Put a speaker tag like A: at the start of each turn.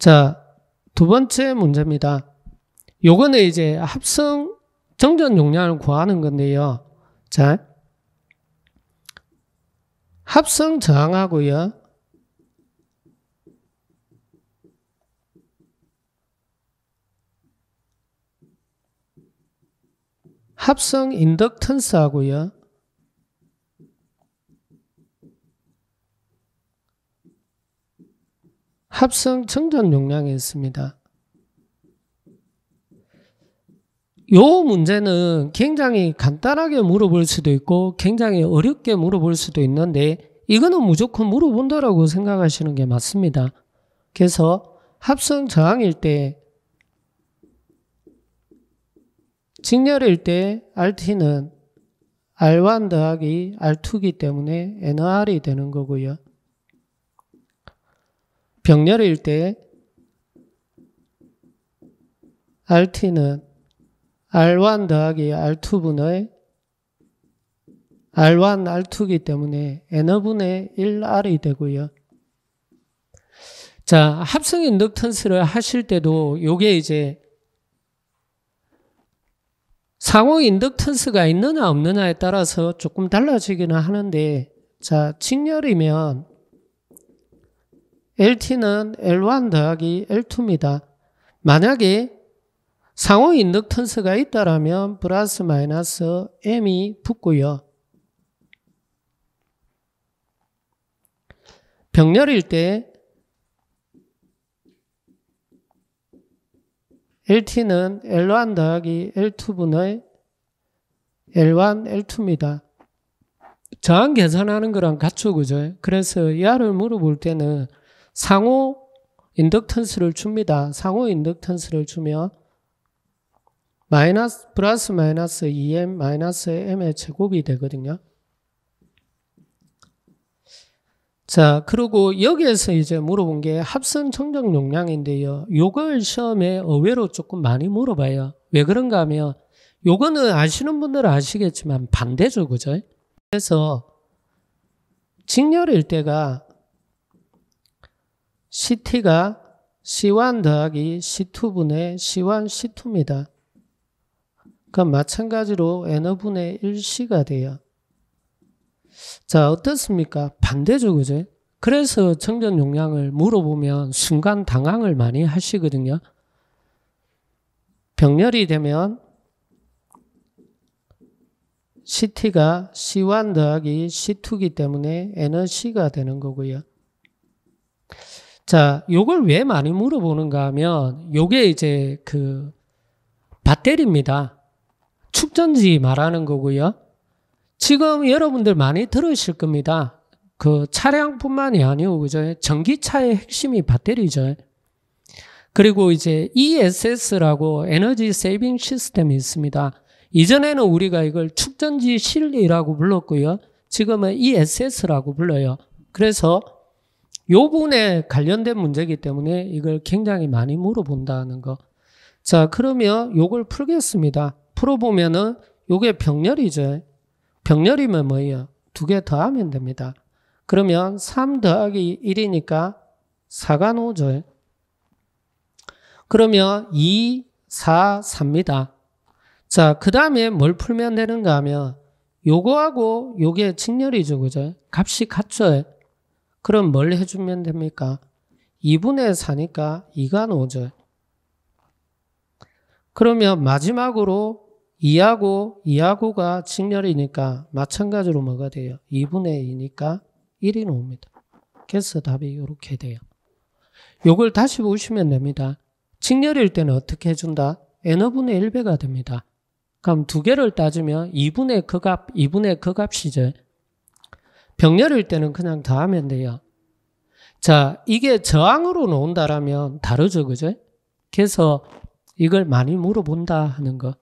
A: 자, 두 번째 문제입니다. 요거는 이제 합성 정전 용량을 구하는 건데요. 자, 합성 저항하고요. 합성 인덕턴스하고요. 합성 정전 용량이 있습니다. 요 문제는 굉장히 간단하게 물어볼 수도 있고 굉장히 어렵게 물어볼 수도 있는데 이거는 무조건 물어본다라고 생각하시는 게 맞습니다. 그래서 합성 저항일 때 직렬일 때 RT는 R1 더하기 R2이기 때문에 NR이 되는 거고요. 병렬일 때 RT는 R1 더하기 R2분의 R1, R2이기 때문에 N분의 1R이 되고요. 자, 합성 인덕턴스를 하실 때도 요게 이제 상호 인덕턴스가 있느냐 없느냐에 따라서 조금 달라지기는 하는데 자, 직렬이면 LT는 L1 더하기 L2입니다. 만약에 상호 인덕턴스가 있다라면 플러스 마이너스 M이 붙고요. 병렬일 때 LT는 L1 더하기 L2분의 L1, L2입니다. 저항 계산하는 거랑 같죠, 그죠? 그래서 이하 물어볼 때는 상호 인덕턴스를 줍니다. 상호 인덕턴스를 주면 마이너스 플러스 마이너스 2m 마이너스 m의 제곱이 되거든요. 자, 그리고 여기에서 이제 물어본 게 합선 청정 용량인데요. 요걸 시험에 의외로 조금 많이 물어봐요. 왜 그런가 하면 요거는 아시는 분들은 아시겠지만 반대죠, 그죠? 그래서 직렬일 때가 CT가 C1 더하기 C2분의 C1, C2입니다. 그러 마찬가지로 N분의 1C가 돼요. 자, 어떻습니까? 반대죠, 그죠? 그래서 정전 용량을 물어보면 순간 당황을 많이 하시거든요. 병렬이 되면 CT가 C1 더하기 C2이기 때문에 에너지가 되는 거고요. 자, 요걸 왜 많이 물어보는가 하면 요게 이제 그 배터리입니다. 축전지 말하는 거고요. 지금 여러분들 많이 들으실 겁니다. 그 차량뿐만이 아니고 그죠? 전기차의 핵심이 배터리죠. 그리고 이제 ESS라고 에너지 세이빙 시스템이 있습니다. 이전에는 우리가 이걸 축전지 실리라고 불렀고요. 지금은 ESS라고 불러요. 그래서 요분에 관련된 문제이기 때문에 이걸 굉장히 많이 물어본다는 거. 자, 그러면 요걸 풀겠습니다. 풀어보면은 요게 병렬이죠. 병렬이면 뭐예요? 두 개 더하면 됩니다. 그러면 3 더하기 1이니까 4가 나오죠. 그러면 2, 4, 3입니다. 자, 그 다음에 뭘 풀면 되는가 하면 요거하고 요게 직렬이죠. 그죠? 값이 같죠. 그럼 뭘 해주면 됩니까? 2분의 4니까 2가 5오죠 그러면 마지막으로 2하고 2하고가 직렬이니까 마찬가지로 뭐가 돼요? 2분의 2니까 1이 나옵니다. 그래서 답이 이렇게 돼요. 요걸 다시 보시면 됩니다. 직렬일 때는 어떻게 해준다? n분의 1배가 됩니다. 그럼 두 개를 따지면 2분의 그값, 2분의 그값이죠. 병렬일 때는 그냥 더하면 돼요. 자, 이게 저항으로 나온다라면 다르죠, 그죠? 그래서 이걸 많이 물어본다 하는 거.